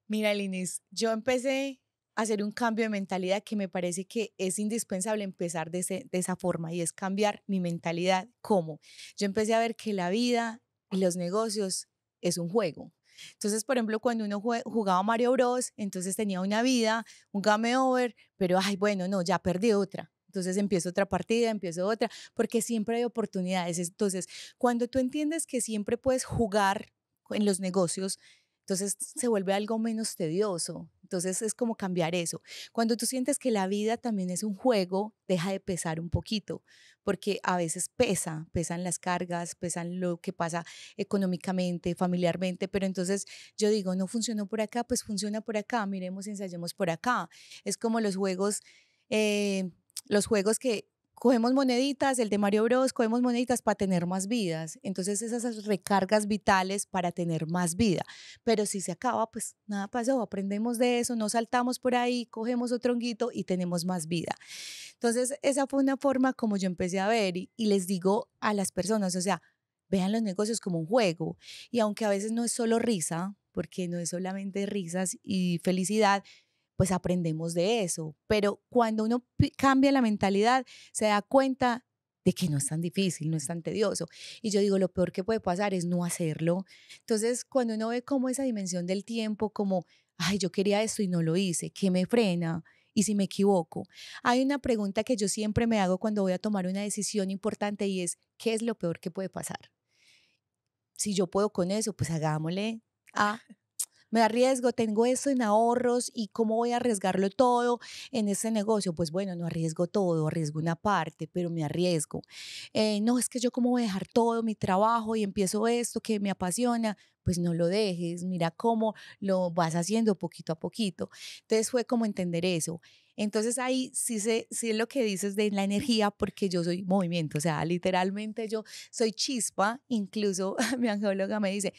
Mira, Linis, yo empecé hacer un cambio de mentalidad que me parece que es indispensable empezar de, esa forma y es cambiar mi mentalidad. ¿Cómo? Yo empecé a ver que la vida y los negocios es un juego. Entonces, por ejemplo, cuando uno jugaba Mario Bros, entonces tenía una vida, un game over, pero ay, bueno, no, ya perdí otra. Entonces empiezo otra partida, empiezo otra, porque siempre hay oportunidades. Entonces, cuando tú entiendes que siempre puedes jugar en los negocios, entonces se vuelve algo menos tedioso, entonces es como cambiar eso. Cuando tú sientes que la vida también es un juego, deja de pesar un poquito, porque a veces pesa, pesan las cargas, pesan lo que pasa económicamente, familiarmente, pero entonces yo digo, no funcionó por acá, pues funciona por acá, miremos, ensayemos por acá. Es como los juegos, eh, los juegos que cogemos moneditas, el de Mario Bros, cogemos moneditas para tener más vidas. Entonces esas recargas vitales para tener más vida. Pero si se acaba, pues nada pasó, aprendemos de eso, no saltamos por ahí, cogemos otro honguito y tenemos más vida. Entonces esa fue una forma como yo empecé a ver y, y les digo a las personas, o sea, vean los negocios como un juego. Y aunque a veces no es solo risa, porque no es solamente risas y felicidad, pues aprendemos de eso. Pero cuando uno cambia la mentalidad, se da cuenta de que no es tan difícil, no es tan tedioso. Y yo digo, lo peor que puede pasar es no hacerlo. Entonces, cuando uno ve como esa dimensión del tiempo, como, ay, yo quería esto y no lo hice, ¿qué me frena? Y si me equivoco, hay una pregunta que yo siempre me hago cuando voy a tomar una decisión importante y es, ¿qué es lo peor que puede pasar? Si yo puedo con eso, pues hagámosle a me arriesgo, tengo eso en ahorros y cómo voy a arriesgarlo todo en ese negocio. Pues bueno, no arriesgo todo, arriesgo una parte, pero me arriesgo. Eh, no, es que yo cómo voy a dejar todo mi trabajo y empiezo esto que me apasiona pues no lo dejes, mira cómo lo vas haciendo poquito a poquito. Entonces fue como entender eso. Entonces ahí sí, sé, sí es lo que dices de la energía, porque yo soy movimiento, o sea, literalmente yo soy chispa, incluso mi angióloga me dice,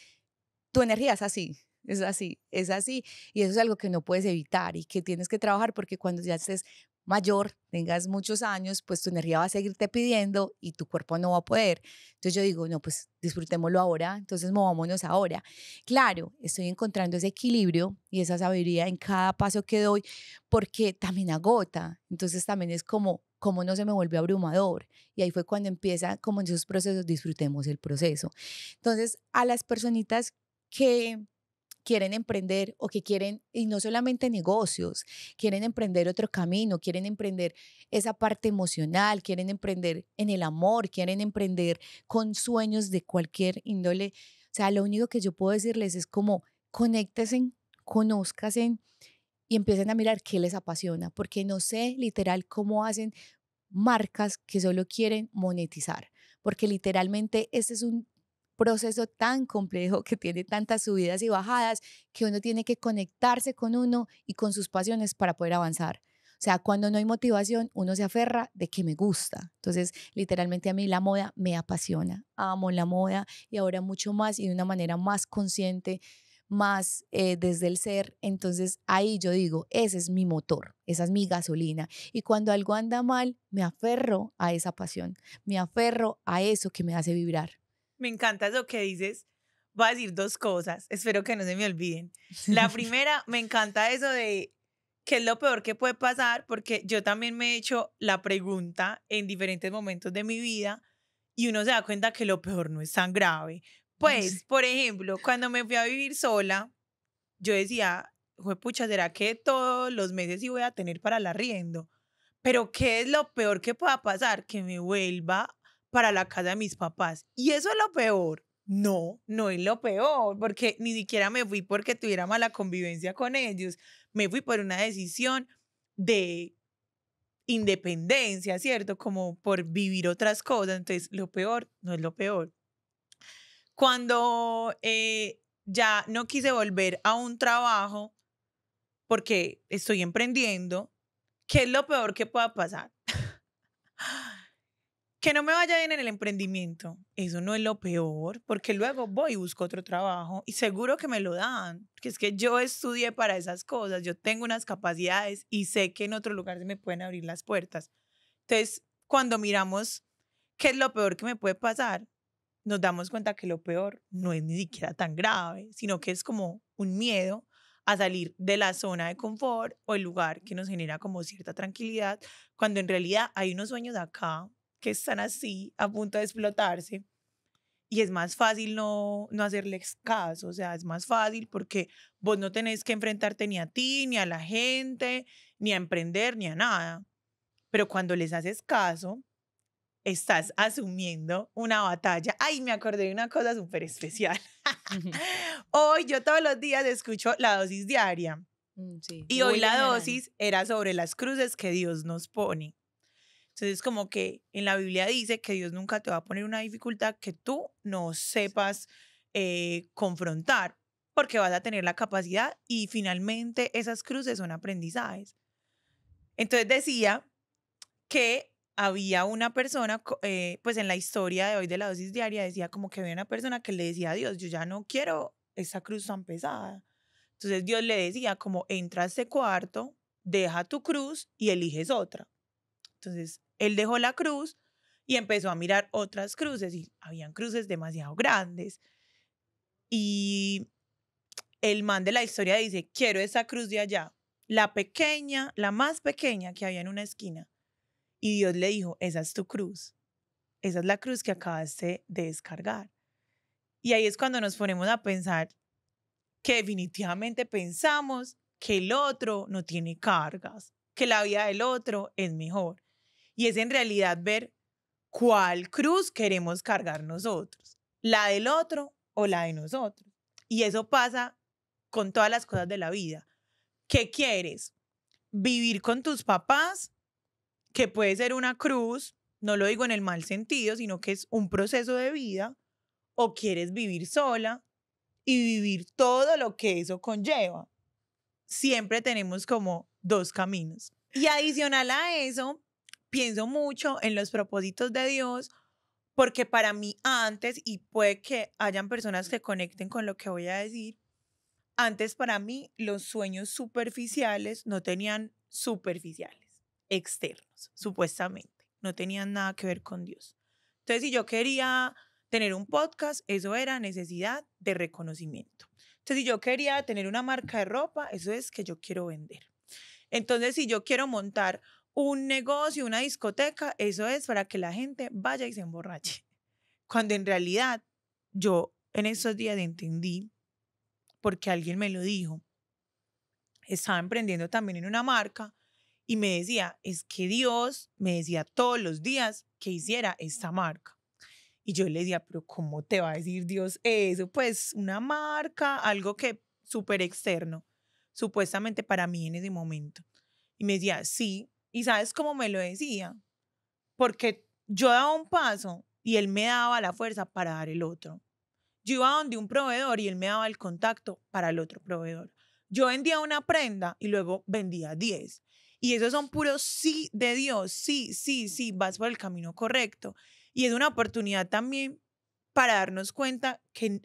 tu energía es así, es así, es así. Y eso es algo que no puedes evitar y que tienes que trabajar porque cuando ya estés mayor, tengas muchos años, pues tu energía va a seguirte pidiendo y tu cuerpo no va a poder. Entonces yo digo, no, pues disfrutémoslo ahora, entonces movámonos ahora. Claro, estoy encontrando ese equilibrio y esa sabiduría en cada paso que doy porque también agota. Entonces también es como, ¿cómo no se me vuelve abrumador. Y ahí fue cuando empieza, como en esos procesos, disfrutemos el proceso. Entonces, a las personitas que quieren emprender o que quieren, y no solamente negocios, quieren emprender otro camino, quieren emprender esa parte emocional, quieren emprender en el amor, quieren emprender con sueños de cualquier índole. O sea, lo único que yo puedo decirles es como conéctense, conozcasen y empiecen a mirar qué les apasiona, porque no sé literal cómo hacen marcas que solo quieren monetizar, porque literalmente ese es un proceso tan complejo que tiene tantas subidas y bajadas que uno tiene que conectarse con uno y con sus pasiones para poder avanzar. O sea, cuando no hay motivación, uno se aferra de que me gusta. Entonces, literalmente a mí la moda me apasiona. Amo la moda y ahora mucho más y de una manera más consciente, más eh, desde el ser. Entonces, ahí yo digo, ese es mi motor, esa es mi gasolina. Y cuando algo anda mal, me aferro a esa pasión, me aferro a eso que me hace vibrar. Me encanta eso que dices. Voy a decir dos cosas, espero que no se me olviden. La primera, me encanta eso de qué es lo peor que puede pasar, porque yo también me he hecho la pregunta en diferentes momentos de mi vida y uno se da cuenta que lo peor no es tan grave. Pues, por ejemplo, cuando me fui a vivir sola, yo decía, pucha, ¿será que todos los meses sí voy a tener para el arriendo? Pero ¿qué es lo peor que pueda pasar? Que me vuelva para la casa de mis papás. Y eso es lo peor. No, no es lo peor, porque ni siquiera me fui porque tuviera mala convivencia con ellos. Me fui por una decisión de independencia, ¿cierto? Como por vivir otras cosas. Entonces, lo peor no es lo peor. Cuando eh, ya no quise volver a un trabajo porque estoy emprendiendo, ¿qué es lo peor que pueda pasar? Que no me vaya bien en el emprendimiento, eso no es lo peor, porque luego voy y busco otro trabajo y seguro que me lo dan, que es que yo estudié para esas cosas, yo tengo unas capacidades y sé que en otro lugar se me pueden abrir las puertas. Entonces, cuando miramos qué es lo peor que me puede pasar, nos damos cuenta que lo peor no es ni siquiera tan grave, sino que es como un miedo a salir de la zona de confort o el lugar que nos genera como cierta tranquilidad, cuando en realidad hay unos sueños acá que están así a punto de explotarse. Y es más fácil no, no hacerles caso, o sea, es más fácil porque vos no tenés que enfrentarte ni a ti, ni a la gente, ni a emprender, ni a nada. Pero cuando les haces caso, estás asumiendo una batalla. Ay, me acordé de una cosa súper especial. hoy yo todos los días escucho la dosis diaria. Mm, y hoy la dosis era sobre las cruces que Dios nos pone. Entonces, como que en la Biblia dice que Dios nunca te va a poner una dificultad que tú no sepas eh, confrontar, porque vas a tener la capacidad y finalmente esas cruces son aprendizajes. Entonces decía que había una persona, eh, pues en la historia de hoy de la dosis diaria, decía como que había una persona que le decía a Dios, yo ya no quiero esa cruz tan pesada. Entonces Dios le decía como entra a este cuarto, deja tu cruz y eliges otra. Entonces él dejó la cruz y empezó a mirar otras cruces y habían cruces demasiado grandes. Y el man de la historia dice, quiero esa cruz de allá, la pequeña, la más pequeña que había en una esquina. Y Dios le dijo, esa es tu cruz, esa es la cruz que acabaste de descargar. Y ahí es cuando nos ponemos a pensar que definitivamente pensamos que el otro no tiene cargas, que la vida del otro es mejor y es en realidad ver cuál cruz queremos cargar nosotros, la del otro o la de nosotros. Y eso pasa con todas las cosas de la vida. ¿Qué quieres? ¿Vivir con tus papás? Que puede ser una cruz, no lo digo en el mal sentido, sino que es un proceso de vida. ¿O quieres vivir sola y vivir todo lo que eso conlleva? Siempre tenemos como dos caminos. Y adicional a eso, pienso mucho en los propósitos de Dios, porque para mí antes, y puede que hayan personas que conecten con lo que voy a decir, antes para mí los sueños superficiales no tenían superficiales, externos, supuestamente, no tenían nada que ver con Dios. Entonces, si yo quería tener un podcast, eso era necesidad de reconocimiento. Entonces, si yo quería tener una marca de ropa, eso es que yo quiero vender. Entonces, si yo quiero montar un negocio, una discoteca, eso es para que la gente vaya y se emborrache. Cuando en realidad yo en esos días entendí, porque alguien me lo dijo, estaba emprendiendo también en una marca y me decía, es que Dios me decía todos los días que hiciera esta marca. Y yo le decía, pero ¿cómo te va a decir Dios eso? Pues una marca, algo que súper externo, supuestamente para mí en ese momento. Y me decía, sí, y sabes cómo me lo decía, porque yo daba un paso y él me daba la fuerza para dar el otro. Yo iba donde un proveedor y él me daba el contacto para el otro proveedor. Yo vendía una prenda y luego vendía 10. Y esos son puros sí de Dios, sí, sí, sí, vas por el camino correcto. Y es una oportunidad también para darnos cuenta que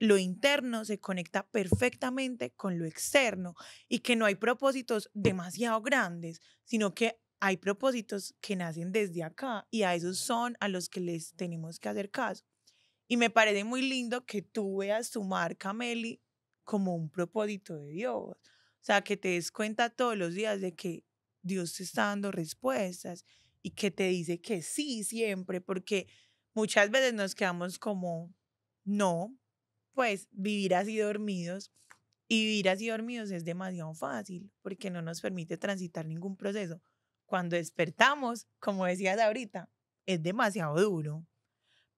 lo interno se conecta perfectamente con lo externo y que no hay propósitos demasiado grandes, sino que hay propósitos que nacen desde acá y a esos son a los que les tenemos que hacer caso. Y me parece muy lindo que tú veas tu marca, Meli, como un propósito de Dios. O sea, que te des cuenta todos los días de que Dios te está dando respuestas y que te dice que sí siempre, porque muchas veces nos quedamos como, no, pues vivir así dormidos. Y vivir así dormidos es demasiado fácil porque no nos permite transitar ningún proceso. Cuando despertamos, como decías ahorita, es demasiado duro.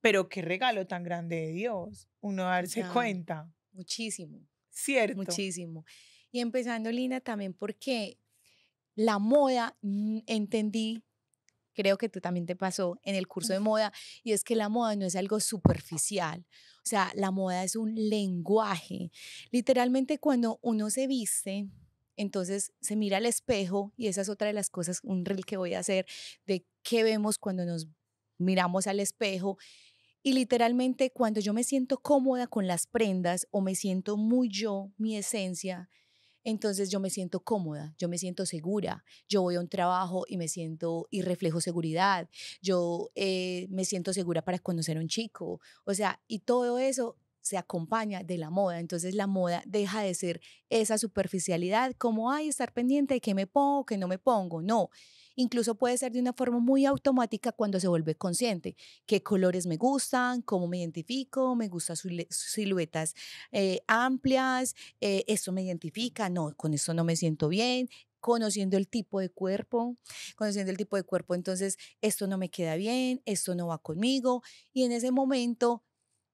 Pero qué regalo tan grande de Dios, uno darse cuenta. Muchísimo. Cierto. Muchísimo. Y empezando, Lina, también porque la moda, mm, entendí creo que tú también te pasó en el curso de moda, y es que la moda no es algo superficial. O sea, la moda es un lenguaje. Literalmente cuando uno se viste, entonces se mira al espejo y esa es otra de las cosas, un reel que voy a hacer, de qué vemos cuando nos miramos al espejo. Y literalmente cuando yo me siento cómoda con las prendas o me siento muy yo, mi esencia, entonces yo me siento cómoda, yo me siento segura, yo voy a un trabajo y me siento y reflejo seguridad, yo eh, me siento segura para conocer a un chico, o sea, y todo eso se acompaña de la moda, entonces la moda deja de ser esa superficialidad como, ay, estar pendiente de qué me pongo, qué no me pongo, no, incluso puede ser de una forma muy automática cuando se vuelve consciente. ¿Qué colores me gustan? ¿Cómo me identifico? ¿Me gustan siluetas eh, amplias? Eh, ¿Esto me identifica? No, con eso no me siento bien conociendo el tipo de cuerpo, conociendo el tipo de cuerpo, entonces esto no me queda bien, esto no va conmigo y en ese momento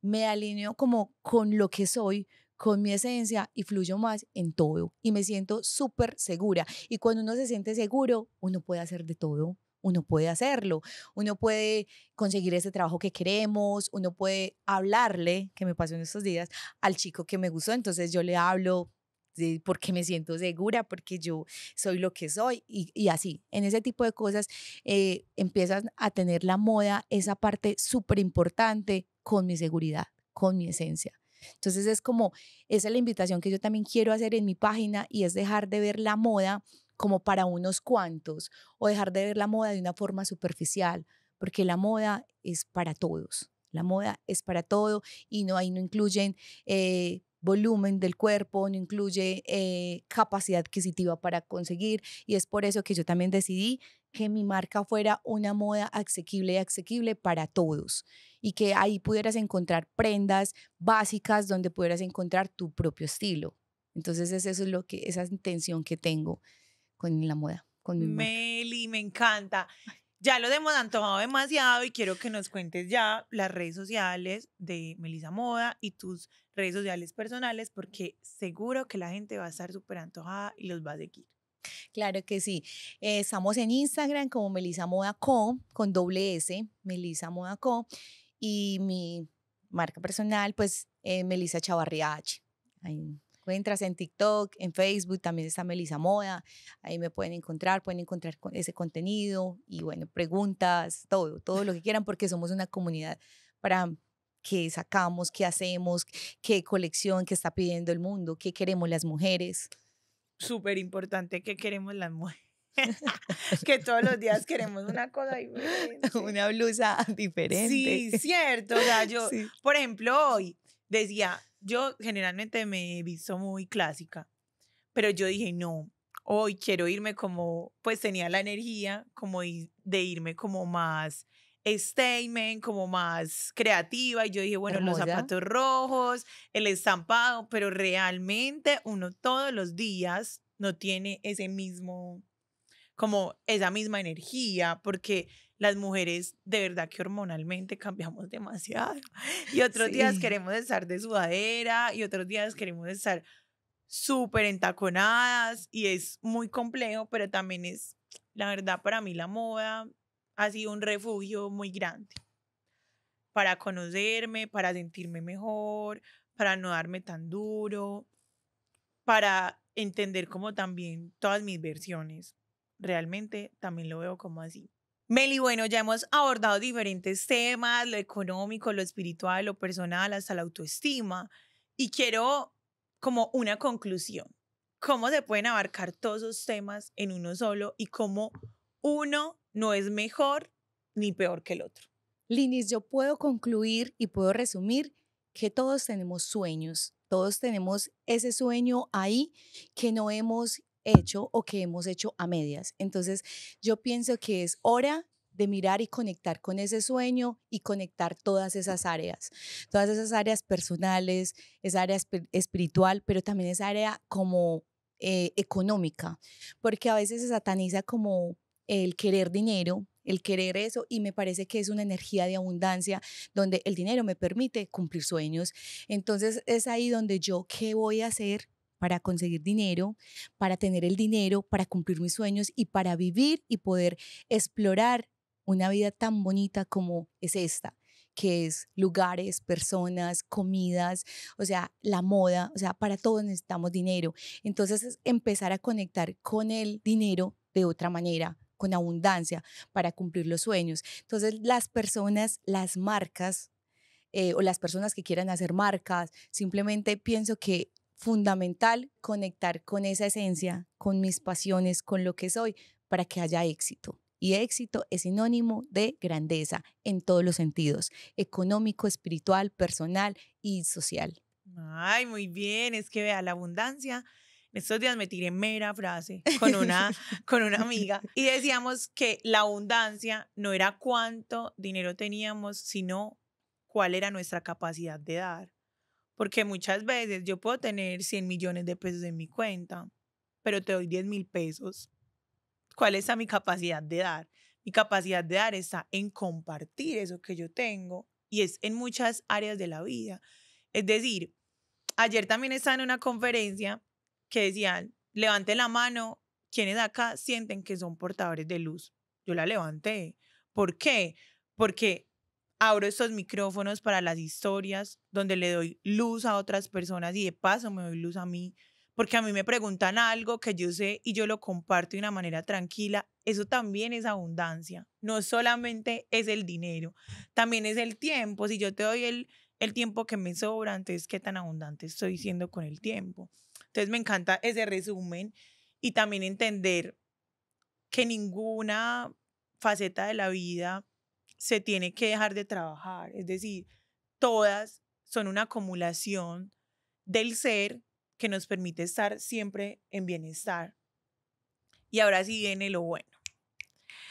me alineo como con lo que soy, con mi esencia y fluyo más en todo y me siento súper segura. Y cuando uno se siente seguro, uno puede hacer de todo, uno puede hacerlo, uno puede conseguir ese trabajo que queremos, uno puede hablarle, que me pasó en estos días, al chico que me gustó, entonces yo le hablo de, porque me siento segura, porque yo soy lo que soy y, así. En ese tipo de cosas eh, empiezan a tener la moda, esa parte súper importante con mi seguridad, con mi esencia. Entonces es como, esa es la invitación que yo también quiero hacer en mi página y es dejar de ver la moda como para unos cuantos o dejar de ver la moda de una forma superficial, porque la moda es para todos. La moda es para todo y no ahí no incluyen eh, volumen del cuerpo, no incluye eh, capacidad adquisitiva para conseguir y es por eso que yo también decidí que mi marca fuera una moda asequible y asequible para todos y que ahí pudieras encontrar prendas básicas donde pudieras encontrar tu propio estilo. Entonces, eso es lo que, esa intención que tengo con la moda. Con Meli, me encanta. Ya lo hemos tomado demasiado y quiero que nos cuentes ya las redes sociales de Melisa Moda y tus redes sociales personales porque seguro que la gente va a estar súper antojada y los va a seguir. Claro que sí. Eh, estamos en Instagram como Melisa Moda Co, con doble S, Melisa Moda Co. Y mi marca personal, pues eh, Melissa h Ahí encuentras en TikTok, en Facebook, también está Melissa Moda. Ahí me pueden encontrar, pueden encontrar ese contenido y bueno, preguntas, todo, todo lo que quieran, porque somos una comunidad para qué sacamos, qué hacemos, qué colección que está pidiendo el mundo, qué queremos las mujeres. Súper importante, qué queremos las mujeres. que todos los días queremos una cosa diferente. Una blusa diferente. Sí, cierto. O sea, yo, por ejemplo, hoy decía, yo generalmente me he visto muy clásica, pero yo dije, no, hoy quiero irme como, pues tenía la energía como de irme como más statement, como más creativa. Y yo dije, bueno, los zapatos rojos, el estampado, pero realmente uno todos los días no tiene ese mismo como esa misma energía, porque las mujeres de verdad que hormonalmente cambiamos demasiado. Y otros días queremos estar de sudadera y otros días queremos estar súper entaconadas y es muy complejo, pero también es, la verdad, para mí la moda ha sido un refugio muy grande para conocerme, para sentirme mejor, para no darme tan duro, para entender como también todas mis versiones, realmente también lo veo como así. Meli, bueno, ya hemos abordado diferentes temas, lo económico, lo espiritual, lo personal, hasta la autoestima. Y quiero como una conclusión. ¿Cómo se pueden abarcar todos esos temas en uno solo y cómo uno no es mejor ni peor que el otro? Linis, yo puedo concluir y puedo resumir que todos tenemos sueños, todos tenemos ese sueño ahí que no hemos hecho o que hemos hecho a medias. Entonces, yo pienso que es hora de mirar y conectar con ese sueño y conectar todas esas áreas, todas esas áreas personales, esa área espiritual, pero también esa área como eh, económica, porque a veces se sataniza como el querer dinero, el querer eso, y me parece que es una energía de abundancia donde el dinero me permite cumplir sueños. Entonces es ahí donde yo, ¿qué voy a hacer para conseguir dinero, para tener el dinero, para cumplir mis sueños y para vivir y poder explorar una vida tan bonita como es esta, que es lugares, personas, comidas, o sea, la moda, o sea, para todo necesitamos dinero. Entonces es empezar a conectar con el dinero de otra manera, con abundancia, para cumplir los sueños. Entonces las personas, las marcas, eh, o las personas que quieran hacer marcas, simplemente pienso que fundamental conectar con esa esencia, con mis pasiones, con lo que soy, para que haya éxito. Y éxito es sinónimo de grandeza en todos los sentidos, económico, espiritual, personal y social. Ay, muy bien, es que vea la abundancia. Estos días me tiré mera frase con una, con una amiga y decíamos que la abundancia no era cuánto dinero teníamos, sino cuál era nuestra capacidad de dar. Porque muchas veces yo puedo tener 100 millones de pesos en mi cuenta, pero te doy 10 mil pesos. ¿Cuál es mi capacidad de dar? Mi capacidad de dar está en compartir eso que yo tengo y es en muchas áreas de la vida. Es decir, ayer también estaba en una conferencia que decían, levante la mano quienes acá sienten que son portadores de luz. Yo la levanté. ¿Por qué? Porque abro estos micrófonos para las historias, donde le doy luz a otras personas y de paso me doy luz a mí, porque a mí me preguntan algo que yo sé y yo lo comparto de una manera tranquila. Eso también es abundancia, no solamente es el dinero, también es el tiempo. Si yo te doy el, el tiempo que me sobra, entonces qué tan abundante estoy siendo con el tiempo. Entonces me encanta ese resumen y también entender que ninguna faceta de la vida se tiene que dejar de trabajar. Es decir, todas son una acumulación del ser que nos permite estar siempre en bienestar. Y ahora sí viene lo bueno.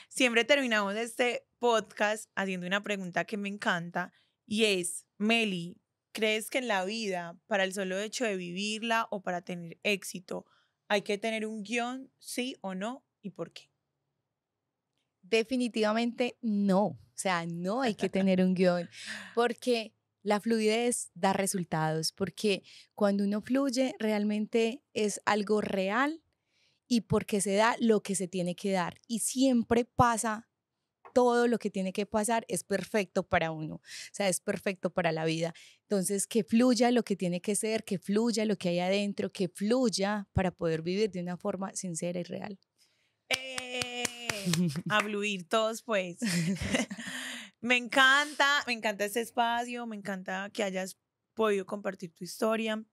Siempre terminamos este podcast haciendo una pregunta que me encanta y es, Meli, ¿crees que en la vida, para el solo hecho de vivirla o para tener éxito, hay que tener un guión, sí o no? ¿Y por qué? Definitivamente no. O sea, no hay que tener un guión, porque la fluidez da resultados, porque cuando uno fluye realmente es algo real y porque se da lo que se tiene que dar. Y siempre pasa todo lo que tiene que pasar, es perfecto para uno, o sea, es perfecto para la vida. Entonces, que fluya lo que tiene que ser, que fluya lo que hay adentro, que fluya para poder vivir de una forma sincera y real abluir todos, pues. me encanta, me encanta ese espacio, me encanta que hayas podido compartir tu historia.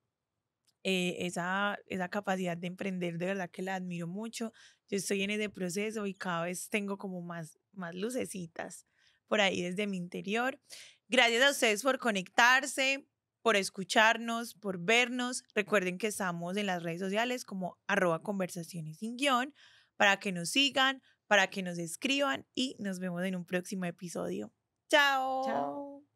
Eh, esa, esa capacidad de emprender, de verdad que la admiro mucho. Yo estoy en ese proceso y cada vez tengo como más, más lucecitas por ahí desde mi interior. Gracias a ustedes por conectarse, por escucharnos, por vernos. Recuerden que estamos en las redes sociales como arroba conversaciones sin guión para que nos sigan, para que nos escriban y nos vemos en un próximo episodio. Chao. Chao.